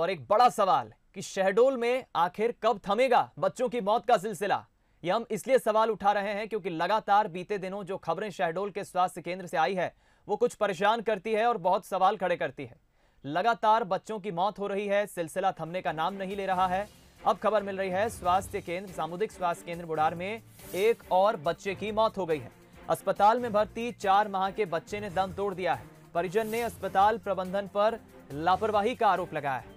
और एक बड़ा सवाल कि शहडोल में आखिर कब थमेगा बच्चों की मौत का सिलसिला यह हम इसलिए सवाल उठा रहे हैं क्योंकि लगातार बीते दिनों जो खबरें शहडोल के स्वास्थ्य केंद्र से आई है वो कुछ परेशान करती है और बहुत सवाल खड़े करती है लगातार बच्चों की मौत हो रही है सिलसिला थमने का नाम नहीं ले रहा है अब खबर मिल रही है स्वास्थ्य केंद्र सामुदायिक स्वास्थ्य केंद्र बुढ़ार में एक और बच्चे की मौत हो गई है अस्पताल में भर्ती चार माह के बच्चे ने दम तोड़ दिया है परिजन ने अस्पताल प्रबंधन पर लापरवाही का आरोप लगाया है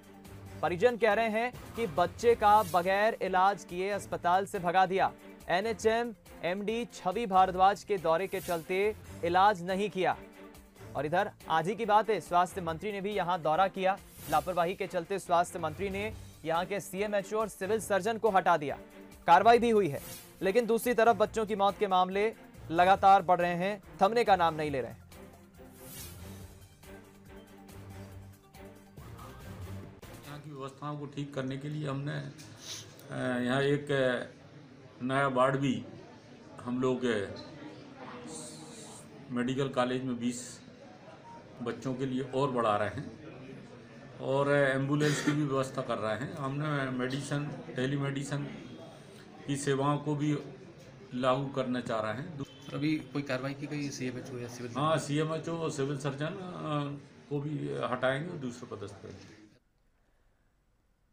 परिजन कह रहे हैं कि बच्चे का बगैर इलाज किए अस्पताल से भगा दिया एनएचएम एमडी छवि भारद्वाज के दौरे के चलते इलाज नहीं किया और इधर आज ही की बात है स्वास्थ्य मंत्री ने भी यहां दौरा किया लापरवाही के चलते स्वास्थ्य मंत्री ने यहां के सीएमएचओ और सिविल सर्जन को हटा दिया कार्रवाई भी हुई है लेकिन दूसरी तरफ बच्चों की मौत के मामले लगातार बढ़ रहे हैं थमने का नाम नहीं ले रहे हैं व्यवस्थाओं को ठीक करने के लिए हमने यहाँ एक नया वार्ड भी हम लोग मेडिकल कॉलेज में 20 बच्चों के लिए और बढ़ा रहे हैं और एम्बुलेंस की भी व्यवस्था कर रहे हैं हमने मेडिसन टेली मेडिसन की सेवाओं को भी लागू करना चाह रहे हैं अभी कोई कार्रवाई की गई सी एम एच ओ या सिविल हाँ C M H O civil surgeon को भी हटाएंगे और दूसरे पदस्थ करेंगे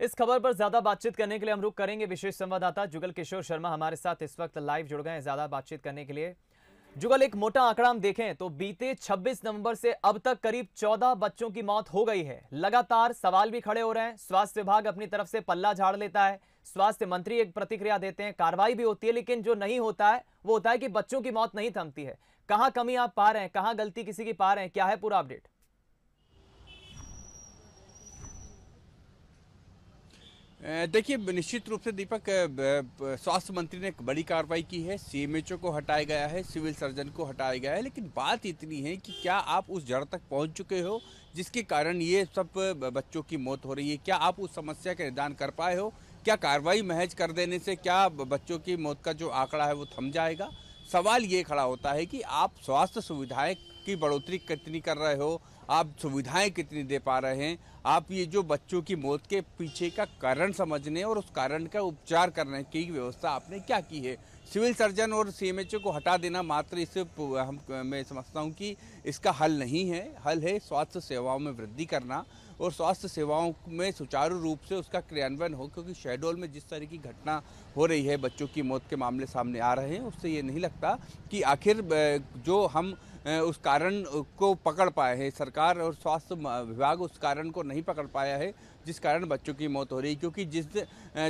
इस खबर पर ज्यादा बातचीत करने के लिए हम रुक करेंगे विशेष संवाददाता जुगल किशोर शर्मा हमारे साथ इस वक्त लाइव जुड़ गए हैं ज्यादा बातचीत करने के लिए जुगल एक मोटा आंकड़ा हम देखें तो बीते 26 नवंबर से अब तक करीब 14 बच्चों की मौत हो गई है लगातार सवाल भी खड़े हो रहे हैं स्वास्थ्य विभाग अपनी तरफ से पल्ला झाड़ लेता है स्वास्थ्य मंत्री एक प्रतिक्रिया देते हैं कार्रवाई भी होती है लेकिन जो नहीं होता है वो होता है कि बच्चों की मौत नहीं थमती है कहाँ कमी आप पा रहे हैं कहाँ गलती किसी की पा रहे हैं क्या है पूरा अपडेट देखिए निश्चित रूप से दीपक स्वास्थ्य मंत्री ने एक बड़ी कार्रवाई की है सीएमएचओ को हटाया गया है सिविल सर्जन को हटाया गया है लेकिन बात इतनी है कि क्या आप उस जड़ तक पहुंच चुके हो जिसके कारण ये सब बच्चों की मौत हो रही है क्या आप उस समस्या का निदान कर पाए हो क्या कार्रवाई महज कर देने से क्या बच्चों की मौत का जो आंकड़ा है वो थम जाएगा सवाल ये खड़ा होता है कि आप स्वास्थ्य सुविधाएं की बढ़ोतरी कितनी कर रहे हो आप सुविधाएं कितनी दे पा रहे हैं आप ये जो बच्चों की मौत के पीछे का कारण समझने और उस कारण का उपचार करने की व्यवस्था आपने क्या की है सिविल सर्जन और सीएमएचओ को हटा देना मात्र इससे हम मैं समझता हूँ कि इसका हल नहीं है हल है स्वास्थ्य सेवाओं में वृद्धि करना और स्वास्थ्य सेवाओं में सुचारू रूप से उसका क्रियान्वयन हो क्योंकि शेडोल में जिस तरह की घटना हो रही है बच्चों की मौत के मामले सामने आ रहे हैं उससे ये नहीं लगता कि आखिर जो हम उस कारण को पकड़ पाए हैं सरकार और स्वास्थ्य विभाग उस कारण को नहीं पकड़ पाया है जिस कारण बच्चों की मौत हो रही है क्योंकि जिस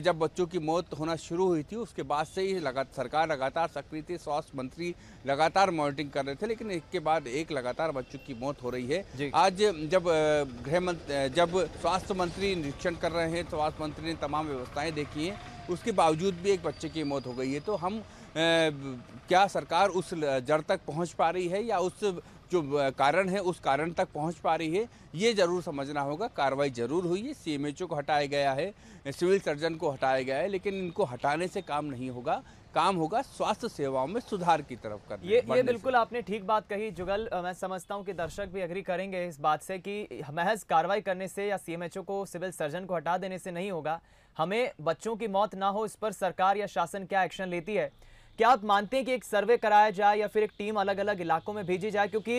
जब बच्चों की मौत होना शुरू हुई थी उसके बाद से ही लगा सरकार लगातार सक्रिय थी स्वास्थ्य मंत्री लगातार मॉनिटरिंग कर रहे थे लेकिन इसके बाद एक लगातार बच्चों की मौत हो रही है आज जब गृह मंत्री जब स्वास्थ्य मंत्री निरीक्षण कर रहे हैं स्वास्थ्य मंत्री ने तमाम व्यवस्थाएँ देखी हैं उसके बावजूद भी एक बच्चे की मौत हो गई है तो हम ए, क्या सरकार उस जड़ तक पहुंच पा रही है या उस जो कारण है उस कारण तक पहुंच पा रही है ये जरूर समझना होगा कार्रवाई जरूर हुई है सीएमएचओ को हटाया गया है सिविल सर्जन को हटाया गया है लेकिन इनको हटाने से काम नहीं होगा काम होगा स्वास्थ्य सेवाओं में सुधार की तरफ कर ये ये बिल्कुल आपने ठीक बात कही जुगल मैं समझता हूँ कि दर्शक भी अग्री करेंगे इस बात से कि महज कार्रवाई करने से या सीएमएचओ को सिविल सर्जन को हटा देने से नहीं होगा हमें बच्चों की मौत ना हो इस पर सरकार या शासन क्या एक्शन लेती है क्या आप मानते हैं कि एक सर्वे कराया जाए या फिर एक टीम अलग अलग इलाकों में भेजी जाए क्योंकि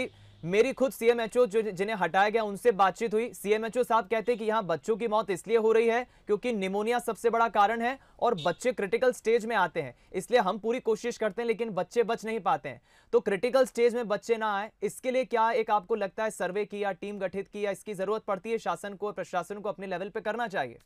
मेरी खुद सीएमएचओ जो जिन्हें हटाया गया उनसे बातचीत हुई सीएमएचओ साहब कहते हैं कि यहाँ बच्चों की मौत इसलिए हो रही है क्योंकि निमोनिया सबसे बड़ा कारण है और बच्चे क्रिटिकल स्टेज में आते हैं इसलिए हम पूरी कोशिश करते हैं लेकिन बच्चे बच नहीं पाते हैं तो क्रिटिकल स्टेज में बच्चे ना आए इसके लिए क्या एक आपको लगता है सर्वे की या टीम गठित की या इसकी जरूरत पड़ती है शासन को प्रशासन को अपने लेवल पर करना चाहिए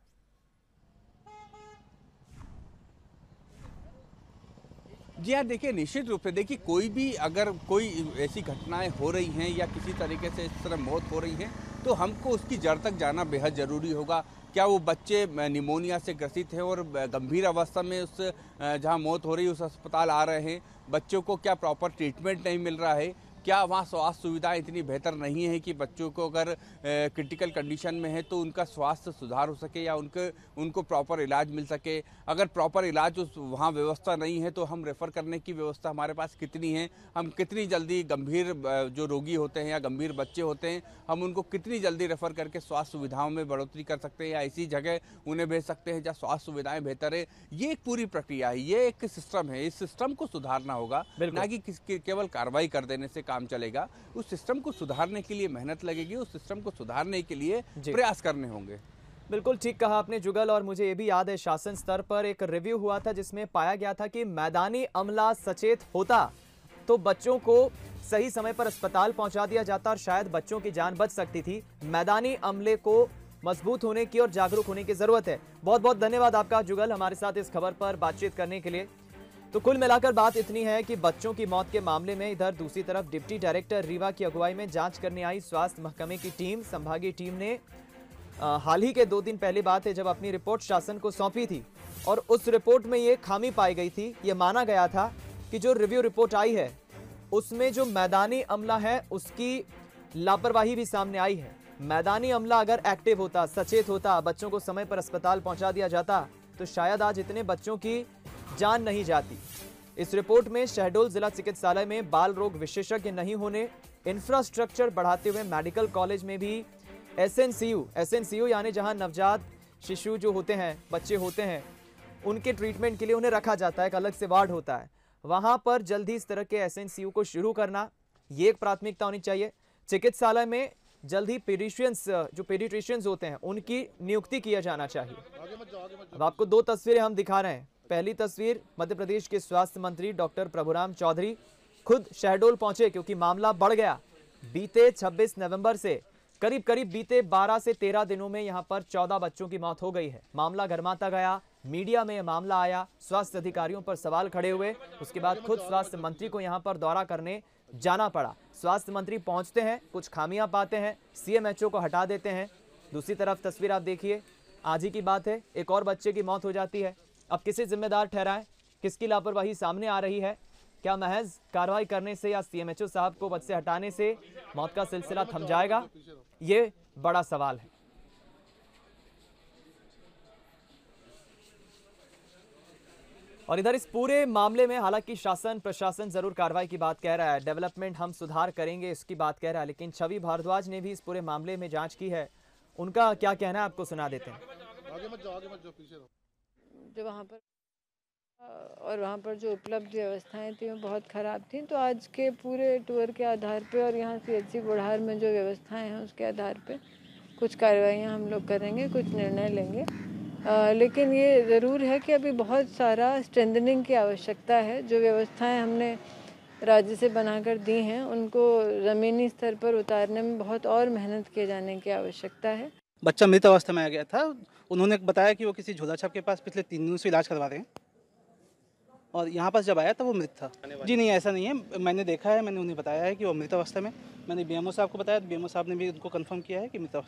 जी हाँ देखिए निश्चित रूप से देखिए कोई भी अगर कोई ऐसी घटनाएं हो रही हैं या किसी तरीके से इस तरह मौत हो रही है तो हमको उसकी जड़ तक जाना बेहद ज़रूरी होगा क्या वो बच्चे निमोनिया से ग्रसित हैं और गंभीर अवस्था में उस जहाँ मौत हो रही है उस अस्पताल आ रहे हैं बच्चों को क्या प्रॉपर ट्रीटमेंट नहीं मिल रहा है क्या वहाँ स्वास्थ्य सुविधाएं इतनी बेहतर नहीं है कि बच्चों को अगर क्रिटिकल कंडीशन में है तो उनका स्वास्थ्य सुधार हो सके या उनके उनको प्रॉपर इलाज मिल सके अगर प्रॉपर इलाज उस वहाँ व्यवस्था नहीं है तो हम रेफ़र करने की व्यवस्था हमारे पास कितनी है हम कितनी जल्दी गंभीर जो रोगी होते हैं या गंभीर बच्चे होते हैं हम उनको कितनी जल्दी रेफ़र करके स्वास्थ्य सुविधाओं में बढ़ोतरी कर सकते हैं या ऐसी जगह उन्हें भेज सकते हैं जहाँ स्वास्थ्य सुविधाएँ बेहतर है ये एक पूरी प्रक्रिया है ये एक सिस्टम है इस सिस्टम को सुधारना होगा ना कि केवल कार्रवाई कर देने से काम चलेगा उस सिस्टम को सुधारने के लिए मेहनत लगेगी उस सिस्टम को सुधारने के लिए प्रयास करने होंगे बिल्कुल ठीक कहा आपने जुगल और मुझे ये भी याद है शासन स्तर पर एक रिव्यू हुआ था जिसमें पाया गया था कि मैदानी अमला सचेत होता तो बच्चों को सही समय पर अस्पताल पहुंचा दिया जाता और शायद बच्चों की जान बच सकती थी मैदानी अमले को मजबूत होने की और जागरूक होने की जरूरत है बहुत बहुत धन्यवाद आपका जुगल हमारे साथ इस खबर पर बातचीत करने के लिए तो कुल मिलाकर बात इतनी है कि बच्चों की मौत के मामले में इधर दूसरी तरफ डिप्टी डायरेक्टर रीवा की अगुवाई में जांच करने आई स्वास्थ्य महकमे की टीम संभागीय टीम ने हाल ही के दो दिन पहले बात है जब अपनी रिपोर्ट शासन को सौंपी थी और उस रिपोर्ट में ये खामी पाई गई थी ये माना गया था कि जो रिव्यू रिपोर्ट आई है उसमें जो मैदानी अमला है उसकी लापरवाही भी सामने आई है मैदानी अमला अगर एक्टिव होता सचेत होता बच्चों को समय पर अस्पताल पहुंचा दिया जाता तो शायद आज इतने बच्चों की जान नहीं जाती इस रिपोर्ट में शहडोल जिला चिकित्सालय में बाल रोग विशेषज्ञ नहीं होने इंफ्रास्ट्रक्चर बढ़ाते हुए मेडिकल कॉलेज में भी S N C U S N C U यानी जहाँ नवजात शिशु जो होते हैं बच्चे होते हैं उनके ट्रीटमेंट के लिए उन्हें रखा जाता है एक अलग से वार्ड होता है वहाँ पर जल्द ही इस तरह के एस एन सी यू को शुरू करना ये एक प्राथमिकता होनी चाहिए चिकित्सालय में जल्द ही पेडिशियंस जो पेडिट्रिशियंस होते हैं उनकी नियुक्ति किया जाना चाहिए अब आपको दो तस्वीरें हम दिखा रहे हैं पहली तस्वीर मध्य प्रदेश के स्वास्थ्य मंत्री डॉक्टर प्रभुराम चौधरी खुद शहडोल पहुंचे क्योंकि मामला बढ़ गया बीते 26 नवंबर से करीब करीब बीते 12 से 13 दिनों में यहां पर 14 बच्चों की मौत हो गई है मामला गर्माता गया मीडिया में मामला आया स्वास्थ्य अधिकारियों पर सवाल खड़े हुए उसके बाद खुद स्वास्थ्य मंत्री को यहाँ पर दौरा करने जाना पड़ा स्वास्थ्य मंत्री पहुंचते हैं कुछ खामियां पाते हैं सीएमएचओ को हटा देते हैं दूसरी तरफ तस्वीर आप देखिए आज ही की बात है एक और बच्चे की मौत हो जाती है अब किसे जिम्मेदार ठहराए किसकी लापरवाही सामने आ रही है क्या महज कार्रवाई करने से या सीएमएचओ साहब को पद से हटाने से मौत का सिलसिला थम जाएगा ये बड़ा सवाल है और इधर इस पूरे मामले में हालांकि शासन प्रशासन जरूर कार्रवाई की बात कह रहा है डेवलपमेंट हम सुधार करेंगे इसकी बात कह रहा है लेकिन छवि भारद्वाज ने भी इस पूरे मामले में जांच की है उनका क्या कहना है आपको सुना देते हैं आगे मत जाओ आगे मत जाओ जो वहाँ पर और वहाँ पर जो उपलब्ध व्यवस्थाएं थी वो बहुत ख़राब थी तो आज के पूरे टूर के आधार पे और यहाँ सी एच बुढ़ार में जो व्यवस्थाएं हैं उसके आधार पे कुछ कार्रवाइयाँ हम लोग करेंगे कुछ निर्णय लेंगे आ, लेकिन ये ज़रूर है कि अभी बहुत सारा स्ट्रेंथनिंग की आवश्यकता है जो व्यवस्थाएं हमने राज्य से बनाकर दी हैं उनको ज़मीनी स्तर पर उतारने में बहुत और मेहनत किए जाने की आवश्यकता है बच्चा मृत अवस्था में आ गया था उन्होंने बताया कि वो किसी झोला छाप के पास पिछले तीन दिनों से इलाज करवा रहे हैं और यहाँ पास जब आया तो वो मृत था जी नहीं ऐसा नहीं है मैंने देखा है मैंने उन्हें बताया है कि वो मृत अवस्था में मैंने बी साहब को बताया बी साहब ने भी उनको कन्फर्म किया है कि मृत